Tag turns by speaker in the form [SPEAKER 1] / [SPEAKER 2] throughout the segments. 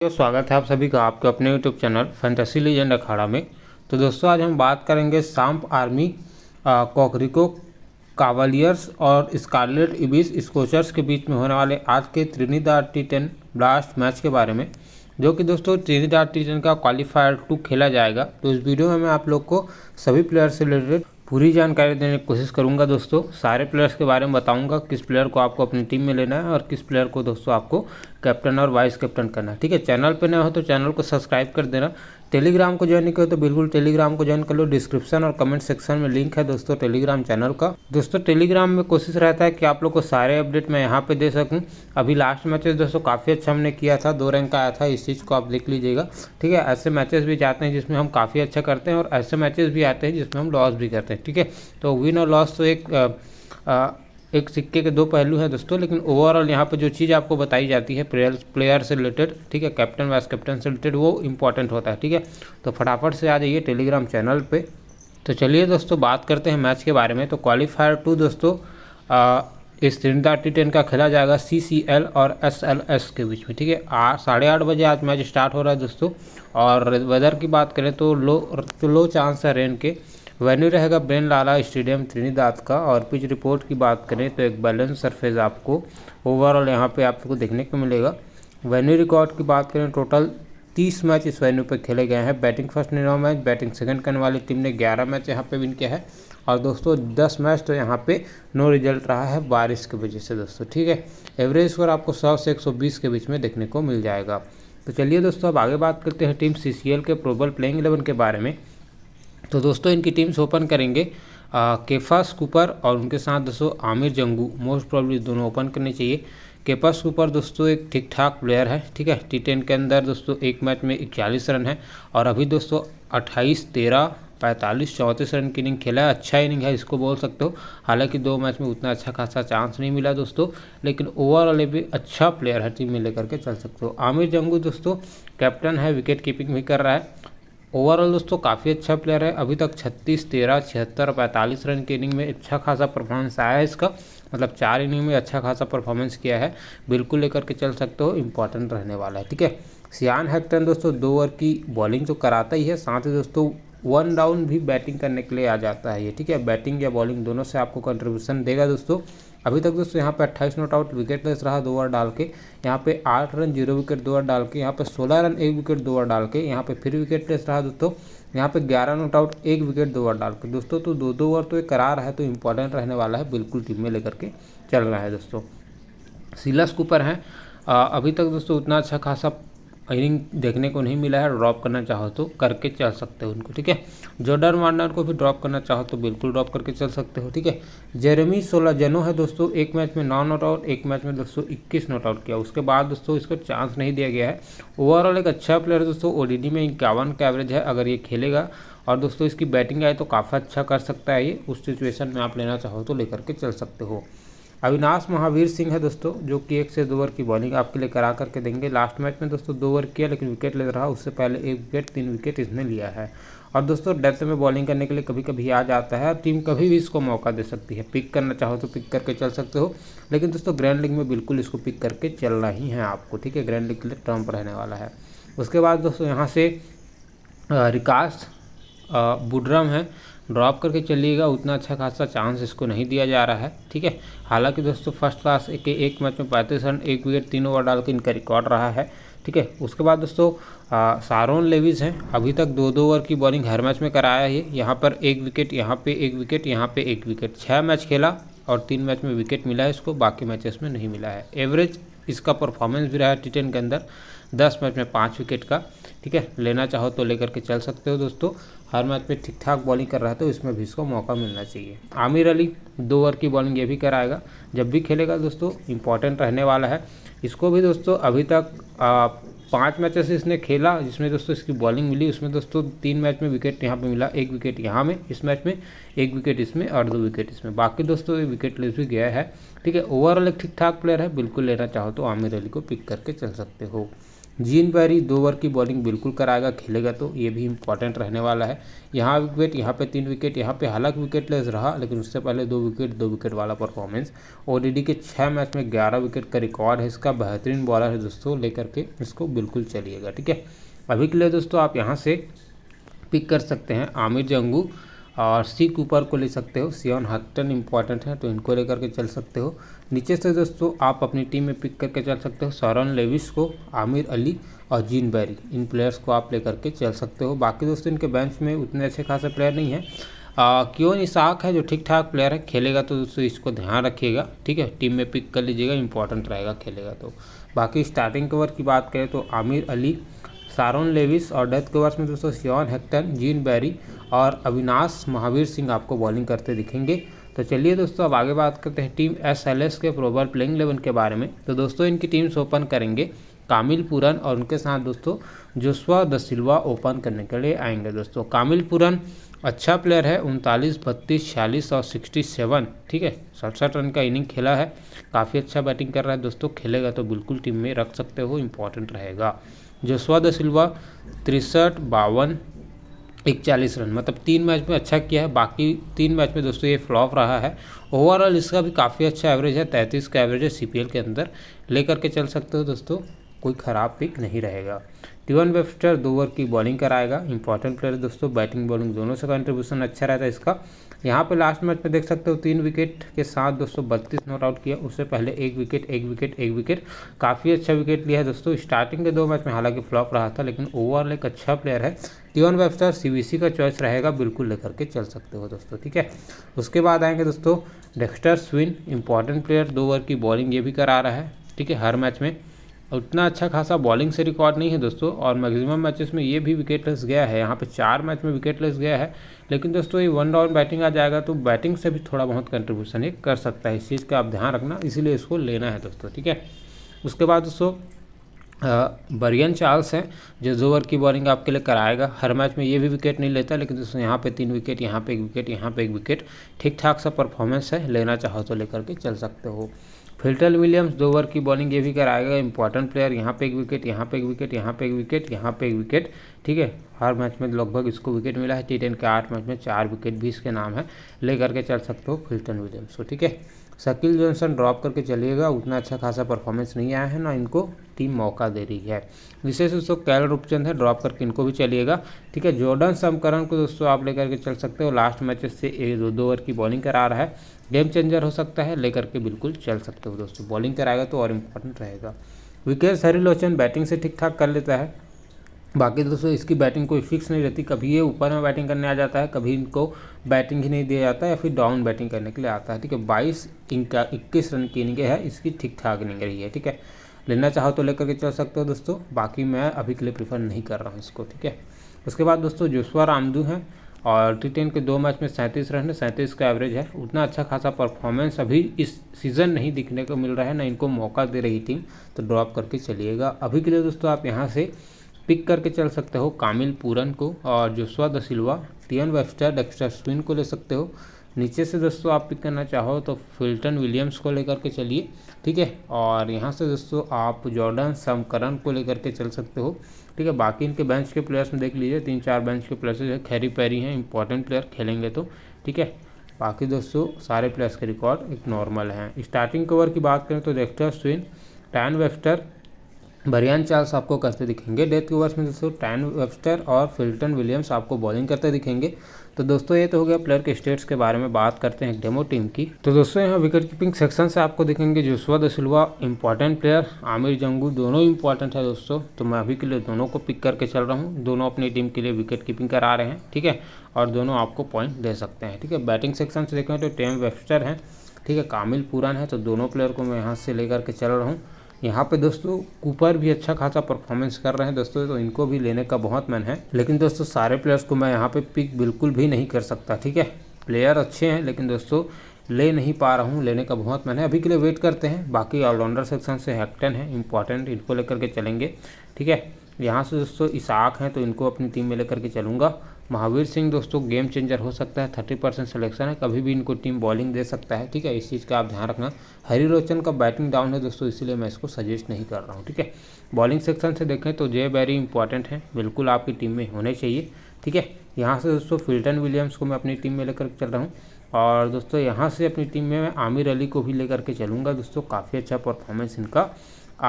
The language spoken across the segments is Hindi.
[SPEAKER 1] तो स्वागत है आप सभी का आपके अपने YouTube channel fantasy legend Akhada में तो दोस्तों आज हम बात करेंगे सांप आर्मी कॉकरिको कावलियर्स और स्कारलेट इबिस स्कोचर्स के बीच में होने वाले आज के Trinidad T ten blast match के बारे में जो कि दोस्तों त्रिनीदार टी टेन का क्वालिफायर टू खेला जाएगा तो इस वीडियो में मैं आप लोग को सभी प्लेयर से रिलेटेड पूरी जानकारी देने की कोशिश करूंगा दोस्तों सारे प्लेयर्स के बारे में बताऊँगा किस प्लेयर को आपको अपनी टीम में लेना है और किस प्लेयर को दोस्तों आपको कैप्टन और वाइस कैप्टन करना है ठीक है चैनल पर नए हो तो चैनल को सब्सक्राइब कर देना टेलीग्राम को ज्वाइन नहीं किया तो बिल्कुल टेलीग्राम को ज्वाइन कर लो डिस्क्रिप्शन और कमेंट सेक्शन में लिंक है दोस्तों टेलीग्राम चैनल का दोस्तों टेलीग्राम में कोशिश रहता है कि आप लोग को सारे अपडेट मैं यहाँ पे दे सकूँ अभी लास्ट मैचेस दोस्तों काफ़ी अच्छा हमने किया था दो रैंक का आया था इस चीज़ को आप देख लीजिएगा ठीक है ऐसे मैचेस भी जाते हैं जिसमें हम काफ़ी अच्छा करते हैं और ऐसे मैचेस भी आते हैं जिसमें हम लॉस भी करते हैं ठीक है तो विन और लॉस तो एक एक सिक्के के दो पहलू हैं दोस्तों लेकिन ओवरऑल यहाँ पर जो चीज़ आपको बताई जाती है प्लेयर प्लेयर से रिलेटेड ठीक है कैप्टन वाइस कैप्टन से रिलेटेड वो इंपॉर्टेंट होता है ठीक है तो फटाफट से आ जाइए टेलीग्राम चैनल पर तो चलिए दोस्तों बात करते हैं मैच के बारे में तो क्वालिफायर टू दोस्तों आ, इस त्रिंदा टी टेन का खेला जाएगा सी सी एल और एस एल एस के बीच में ठीक है आ साढ़े आठ बजे आज मैच स्टार्ट हो रहा है दोस्तों और वेदर की बात करें तो लो तो लो चांस है रेन के वेन्यू रहेगा ब्रेन लाला स्टेडियम त्रिनीदाद का और पिच रिपोर्ट की बात करें तो एक बैलेंस सरफेस आपको ओवरऑल यहाँ पे आपको देखने को मिलेगा वेन्यू रिकॉर्ड की बात करें टोटल तीस मैच इस वेन्यू पर खेले गए हैं बैटिंग फर्स्ट ने नौ मैच बैटिंग सेकंड करने वाली टीम ने ग्यारह मैच यहाँ पे विन किया है और दोस्तों दस मैच तो यहाँ पे नो रिजल्ट रहा है बारिश की वजह से दोस्तों ठीक है एवरेज स्कोर आपको सौ से एक सौ बीस के बीच में देखने को मिल जाएगा तो चलिए दोस्तों अब आगे बात करते हैं टीम सी के प्रोबल प्लेइंग एलेवन के बारे में तो दोस्तों इनकी टीम्स ओपन करेंगे केफा स्कूपर और उनके साथ दोस्तों आमिर जंगू मोस्ट प्रॉब्ली दोनों ओपन करने चाहिए केपा स्कूपर दोस्तों एक ठीक ठाक प्लेयर है ठीक है टी टेन के अंदर दोस्तों एक मैच में इकतालीस रन है और अभी दोस्तों अट्ठाईस तेरह पैंतालीस चौंतीस रन की इनिंग खेला है अच्छा इनिंग है इसको बोल सकते हो हालांकि दो मैच में उतना अच्छा खासा चांस नहीं मिला दोस्तों लेकिन ओवरऑल भी अच्छा प्लेयर है टीम में लेकर के चल सकते हो आमिर जंगू दोस्तों कैप्टन है विकेट कीपिंग भी कर रहा है ओवरऑल दोस्तों काफ़ी अच्छा प्लेयर है अभी तक 36, 13, छिहत्तर पैंतालीस रन की इनिंग में अच्छा खासा परफॉर्मेंस आया है इसका मतलब चार इनिंग में अच्छा खासा परफॉर्मेंस किया है बिल्कुल लेकर के चल सकते हो इंपॉर्टेंट रहने वाला है ठीक है सियान हैक्टन दोस्तों दो ओवर की बॉलिंग तो कराता ही है साथ ही दोस्तों वन राउंड भी बैटिंग करने के लिए आ जाता है ये ठीक है बैटिंग या बॉलिंग दोनों से आपको कंट्रीब्यूशन देगा दोस्तों अभी तक दोस्तों यहाँ पे अट्ठाईस नॉट आउट विकेट लेस रहा दो ओवर डाल के यहाँ पे आठ रन जीरो विकेट दो ओवर डाल के यहाँ पे सोलह रन एक विकेट दो ओवर डाल के यहाँ पे फिर विकेट लेस रहा दोस्तों यहाँ पे ग्यारह नॉट आउट एक विकेट दो ओवर डाल के दोस्तों तो दो दो ओवर तो एक करा रहा है तो इम्पोर्टेंट रहने वाला है बिल्कुल टीम में लेकर के चल रहा है दोस्तों सीलस कूपर हैं अभी तक दोस्तों उतना अच्छा खासा अर्निंग देखने को नहीं मिला है ड्रॉप करना चाहो तो करके चल सकते हो उनको ठीक है जोडर वार्नर को भी ड्रॉप करना चाहो तो बिल्कुल ड्रॉप करके चल सकते हो ठीक है जेरेमी सोलह जनो है दोस्तों एक मैच में नौ नॉट आउट एक मैच में दोस्तों इक्कीस नॉट आउट किया उसके बाद दोस्तों इसको चांस नहीं दिया गया है ओवरऑल एक अच्छा प्लेयर है दोस्तों ओ में इक्यावन का एवरेज है अगर ये खेलेगा और दोस्तों इसकी बैटिंग आए तो काफ़ी अच्छा कर सकता है ये उस सिचुएशन में आप लेना चाहो तो लेकर के चल सकते हो अविनाश महावीर सिंह है दोस्तों जो कि एक से दो ओवर की बॉलिंग आपके लिए करा करके देंगे लास्ट मैच में दोस्तों दो ओवर किया लेकिन विकेट ले रहा उससे पहले एक विकेट तीन विकेट इसने लिया है और दोस्तों डेथ में बॉलिंग करने के लिए कभी कभी आ जाता है टीम कभी भी इसको मौका दे सकती है पिक करना चाहो तो पिक करके चल सकते हो लेकिन दोस्तों ग्रैंड लीग में बिल्कुल इसको पिक करके चलना ही है आपको ठीक है ग्रैंड लीग के लिए टर्म रहने वाला है उसके बाद दोस्तों यहाँ से रिकास बुडरम है ड्रॉप करके चलिएगा उतना अच्छा खासा चांस इसको नहीं दिया जा रहा है ठीक है हालांकि दोस्तों फर्स्ट क्लास के एक मैच में पैंतीस रन एक विकेट तीन ओवर डाल के इनका रिकॉर्ड रहा है ठीक है उसके बाद दोस्तों सारोन लेविज हैं अभी तक दो दो ओवर की बॉलिंग हर मैच में कराया है यहाँ पर एक विकेट यहाँ पर एक विकेट यहाँ पर एक विकेट छः मैच खेला और तीन मैच में विकेट मिला है इसको बाकी मैचेस में नहीं मिला है एवरेज इसका परफॉर्मेंस भी रहा है टी टेन के अंदर दस मैच में पाँच विकेट का ठीक है लेना चाहो तो लेकर के चल सकते हो दोस्तों हर मैच में ठीक ठाक बॉलिंग कर रहा है तो इसमें भी इसको मौका मिलना चाहिए आमिर अली दो ओवर की बॉलिंग ये भी कराएगा जब भी खेलेगा दोस्तों इंपॉर्टेंट रहने वाला है इसको भी दोस्तों अभी तक पाँच मैचेस इसने खेला जिसमें दोस्तों इसकी बॉलिंग मिली उसमें दोस्तों तीन मैच में विकेट यहाँ पे मिला एक विकेट यहाँ में इस मैच में एक विकेट इसमें और दो विकेट इसमें बाकी दोस्तों ये विकेट लेस भी गया है ठीक है ओवरऑल एक ठीक ठाक प्लेयर है बिल्कुल लेना चाहो तो आमिर अली को पिक करके चल सकते हो जीन बैरी दो ओवर की बॉलिंग बिल्कुल कराएगा खेलेगा तो ये भी इंपॉर्टेंट रहने वाला है यहाँ विकेट यहाँ पे तीन विकेट यहाँ पे हालांकि विकेट लेस रहा लेकिन उससे पहले दो विकेट दो विकेट वाला परफॉर्मेंस ओडीडी के छः मैच में ग्यारह विकेट का रिकॉर्ड है इसका बेहतरीन बॉलर है दोस्तों लेकर के इसको बिल्कुल चलिएगा ठीक है अभी के लिए दोस्तों आप यहाँ से पिक कर सकते हैं आमिर जंगू और सी कूपर को ले सकते हो सियोन ऑन हटन इंपॉर्टेंट है तो इनको लेकर के चल सकते हो नीचे से दोस्तों आप अपनी टीम में पिक करके चल सकते हो सौरन लेविस को आमिर अली और जीन बैरी इन प्लेयर्स को आप लेकर के चल सकते हो बाकी दोस्तों इनके बेंच में उतने अच्छे खासे प्लेयर नहीं है क्यों इसाक है जो ठीक ठाक प्लेयर है खेलेगा तो दोस्तों इसको ध्यान रखिएगा ठीक है टीम में पिक कर लीजिएगा इंपॉर्टेंट रहेगा खेलेगा तो बाकी स्टार्टिंग कवर की बात करें तो आमिर अली सारोन लेविस और डेथ कवर्स में दोस्तों सियोन हेक्टन जीन बैरी और अविनाश महावीर सिंह आपको बॉलिंग करते दिखेंगे तो चलिए दोस्तों अब आगे बात करते हैं टीम एस एल एस के प्रोबल प्लेइंग इलेवन के बारे में तो दोस्तों इनकी टीम्स ओपन करेंगे कामिल पूरन और उनके साथ दोस्तों जोसवा द सिल्वा ओपन करने के लिए आएंगे दोस्तों कामिल पूरन अच्छा प्लेयर है उनतालीस बत्तीस छियालीस और सिक्सटी सेवन ठीक है सड़सठ रन का इनिंग खेला है काफ़ी अच्छा बैटिंग कर रहा है दोस्तों खेलेगा तो बिल्कुल टीम में रख सकते हो इम्पॉर्टेंट रहेगा जसवा द सिल्वा तिरसठ बावन इकचालीस रन मतलब तीन मैच में अच्छा किया है बाकी तीन मैच में दोस्तों ये फ्लॉप रहा है ओवरऑल इसका भी काफ़ी अच्छा एवरेज है तैंतीस का एवरेज है सी के अंदर लेकर के चल सकते हो दोस्तों कोई ख़राब पिक नहीं रहेगा टिवन वेफ्टर दो ओवर की बॉलिंग कराएगा इंपॉर्टेंट प्लेयर दोस्तों बैटिंग बॉलिंग दोनों से कंट्रीब्यूशन अच्छा रहता है इसका यहाँ पे लास्ट मैच में देख सकते हो तीन विकेट के साथ दोस्तों बत्तीस नॉट आउट किया उससे पहले एक विकेट एक विकेट एक विकेट काफ़ी अच्छा विकेट लिया है दोस्तों स्टार्टिंग के दो मैच में हालांकि फ्लॉप रहा था लेकिन ओवरऑल एक अच्छा प्लेयर है लियोन वेबस्टर सी का चॉइस रहेगा बिल्कुल लेकर के चल सकते हो दोस्तों ठीक है उसके बाद आएंगे दोस्तों डेक्स्टर स्विन इंपॉर्टेंट प्लेयर दो ओवर की बॉलिंग ये भी करा रहा है ठीक है हर मैच में उतना अच्छा खासा बॉलिंग से रिकॉर्ड नहीं है दोस्तों और मैक्सिमम मैचेस में ये भी विकेट लेस गया है यहाँ पे चार मैच में विकेट लेस गया है लेकिन दोस्तों ये वन डाउन बैटिंग आ जाएगा तो बैटिंग से भी थोड़ा बहुत कंट्रीब्यूशन ये कर सकता है इस चीज़ का आप ध्यान रखना इसीलिए इसको लेना है दोस्तों ठीक है उसके बाद दोस्तों बरियन चार्ल्स हैं जो जो ओवर की बॉलिंग आपके लिए कराएगा हर मैच में ये भी विकेट नहीं लेता लेकिन दोस्तों यहाँ पे तीन विकेट यहाँ पे एक विकेट यहाँ पे एक विकेट ठीक ठाक सा परफॉर्मेंस है लेना चाहो तो लेकर के चल सकते हो फिल्टर विलियम्स दो ओवर की बॉलिंग ये भी कराएगा इंपॉर्टेंट प्लेयर यहाँ पे एक विकेट यहाँ पे एक विकेट यहाँ पे एक विकेट यहाँ पे एक विकेट ठीक है हर मैच में लगभग इसको विकेट मिला है टी टेन के आठ मैच में चार विकेट भी इसके नाम है लेकर के चल सकते हो फिल्टन विलियम्स को ठीक है शकील जॉनसन ड्रॉप करके चलिएगा उतना अच्छा खासा परफॉर्मेंस नहीं आया है ना इनको टीम मौका दे रही है विशेष से कैल रूपचंद है ड्रॉप करके इनको भी चलिएगा ठीक है जॉर्डन समकरण को दोस्तों आप लेकर के चल सकते हो लास्ट मैचेस से एक दो दो ओवर की बॉलिंग करा रहा है गेम चेंजर हो सकता है लेकर के बिल्कुल चल सकते हो दोस्तों बॉलिंग कराएगा तो और इम्पोर्टेंट रहेगा विकेट हरिलोचन बैटिंग से ठीक ठाक कर लेता है बाकी दोस्तों इसकी बैटिंग कोई फिक्स नहीं रहती कभी ये ऊपर में बैटिंग करने आ जाता है कभी इनको बैटिंग ही नहीं दिया जाता है या फिर डाउन बैटिंग करने के लिए आता है ठीक है बाईस इनका इक्कीस रन की इनके है इसकी ठीक ठाक इनिंग रही है ठीक है लेना चाहो तो लेकर के चल सकते हो दोस्तों बाकी मैं अभी के लिए प्रीफर नहीं कर रहा हूँ इसको ठीक है उसके बाद दोस्तों जोशुआ रामदू हैं और टी टेन के दो मैच में सैंतीस रन है सैंतीस का एवरेज है उतना अच्छा खासा परफॉर्मेंस अभी इस सीज़न नहीं दिखने को मिल रहा है ना इनको मौका दे रही टीम तो ड्रॉप करके चलिएगा अभी के लिए दोस्तों आप यहाँ से पिक करके चल सकते हो कामिल पूरन को और Joshua Da Silva Tion Webster Dexter स्विन को ले सकते हो नीचे से दोस्तों आप पिक करना चाहो तो फिल्टन विलियम्स को लेकर के चलिए ठीक है और यहाँ से दोस्तों आप जॉर्डन समकरण को लेकर के चल सकते हो ठीक है बाकी इनके बेंच के प्लेयर्स में देख लीजिए तीन चार बेंच के प्लेयर्स जो है खैरी पैरी हैं इंपॉर्टेंट प्लेयर खेलेंगे तो ठीक है बाकी दोस्तों सारे प्लेयर्स के रिकॉर्ड एक नॉर्मल हैं स्टार्टिंग कवर की बात करें तो डेक्स्टर स्विन टैन वेफ्टर बरियान चार्ल्स आपको करते दिखेंगे डेथ के ओवर्स में दोस्तों टैन वेबस्टर और फिल्टन विलियम्स आपको बॉलिंग करते दिखेंगे तो दोस्तों ये तो हो गया प्लेयर के स्टेट्स के बारे में बात करते हैं एक डेमो टीम की तो दोस्तों यहाँ विकेट कीपिंग सेक्शन से आपको दिखेंगे Joshua Da Silva important player Amir Jangoo दोनों इंपॉर्टेंट है दोस्तों तो मैं अभी के लिए दोनों को पिक करके चल रहा हूँ दोनों अपनी टीम के लिए विकेट कीपिंग करा रहे हैं ठीक है और दोनों आपको पॉइंट दे सकते हैं ठीक है बैटिंग सेक्शन से देखें तो टेम वेबस्टर है ठीक है कामिल पुरान है तो दोनों प्लेयर को मैं यहाँ से लेकर के चल रहा हूँ यहाँ पे दोस्तों कूपर भी अच्छा खासा परफॉर्मेंस कर रहे हैं दोस्तों तो इनको भी लेने का बहुत मन है लेकिन दोस्तों सारे प्लेयर्स को मैं यहाँ पे पिक बिल्कुल भी नहीं कर सकता ठीक है प्लेयर अच्छे हैं लेकिन दोस्तों ले नहीं पा रहा हूँ लेने का बहुत मन है अभी के लिए वेट करते हैं बाकी ऑलराउंडर सेक्शन से हैक्टन है इंपॉर्टेंट इनको लेकर के चलेंगे ठीक है यहाँ से दोस्तों इसाक हैं तो इनको अपनी टीम में लेकर के चलूँगा महावीर सिंह दोस्तों गेम चेंजर हो सकता है थर्टी परसेंट सिलेक्शन है कभी भी इनको टीम बॉलिंग दे सकता है ठीक है इस चीज़ का आप ध्यान रखना हरी रोचन का बैटिंग डाउन है दोस्तों इसलिए मैं इसको सजेस्ट नहीं कर रहा हूँ ठीक है बॉलिंग सेक्शन से देखें तो जय बैरी इंपॉर्टेंट है बिल्कुल आपकी टीम में होने चाहिए ठीक है यहाँ से दोस्तों फिल्टन विलियम्स को मैं अपनी टीम में लेकर चल रहा हूँ और दोस्तों यहाँ से अपनी टीम में मैं आमिर अली को भी लेकर के चलूँगा दोस्तों काफ़ी अच्छा परफॉर्मेंस इनका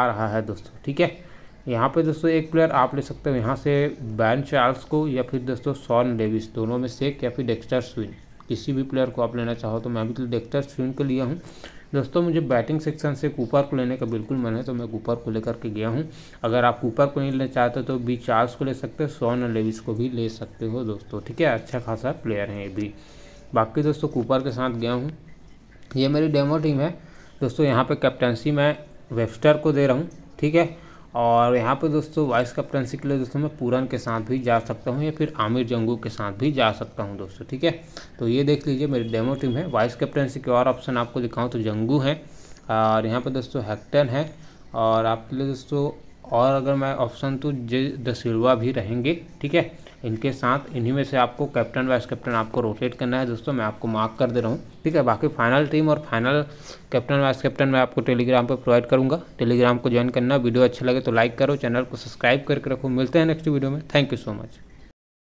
[SPEAKER 1] आ रहा है दोस्तों ठीक है यहाँ पे दोस्तों एक प्लेयर आप ले सकते हो यहाँ से बैन चार्ल्स को या फिर दोस्तों सॉन डेविस दोनों में से या फिर डेक्स्टर स्विन किसी भी प्लेयर को आप लेना चाहो तो मैं अभी तो डेक्स्टर स्विन को लिया हूँ दोस्तों मुझे बैटिंग सेक्शन से कूपर को लेने का बिल्कुल मन है तो मैं कूपर को लेकर के गया हूँ अगर आप कूपर को नहीं लेना चाहते तो बी चार्ल्स को ले सकते हो सॉन लेविस को भी ले सकते हो दोस्तों ठीक है अच्छा खासा प्लेयर है ये भी बाकी दोस्तों कूपर के साथ गया हूँ ये मेरी डेमो टीम है दोस्तों यहाँ पर कैप्टनसी मैं वेबस्टर को दे रहा हूँ ठीक है और यहाँ पर दोस्तों वाइस कैप्टनसी के लिए दोस्तों मैं पूरन के साथ भी जा सकता हूँ या फिर आमिर जंगू के साथ भी जा सकता हूँ दोस्तों ठीक है तो ये देख लीजिए मेरी डेमो टीम है वाइस कैप्टनसी के और ऑप्शन आपको दिखाऊँ तो जंगू है और यहाँ पर दोस्तों हैक्टन है और आपके लिए दोस्तों और अगर मैं ऑप्शन टू तो जे द सिल्वा भी रहेंगे ठीक है इनके साथ इन्हीं में से आपको कैप्टन वाइस कैप्टन आपको रोटेट करना है दोस्तों मैं आपको मार्क कर दे रहा हूँ ठीक है बाकी फाइनल टीम और फाइनल कैप्टन वाइस कैप्टन मैं आपको टेलीग्राम पर प्रोवाइड करूँगा टेलीग्राम को ज्वाइन करना वीडियो अच्छा लगे तो लाइक करो चैनल को सब्सक्राइब करके रखो मिलते हैं नेक्स्ट वीडियो में थैंक यू सो मच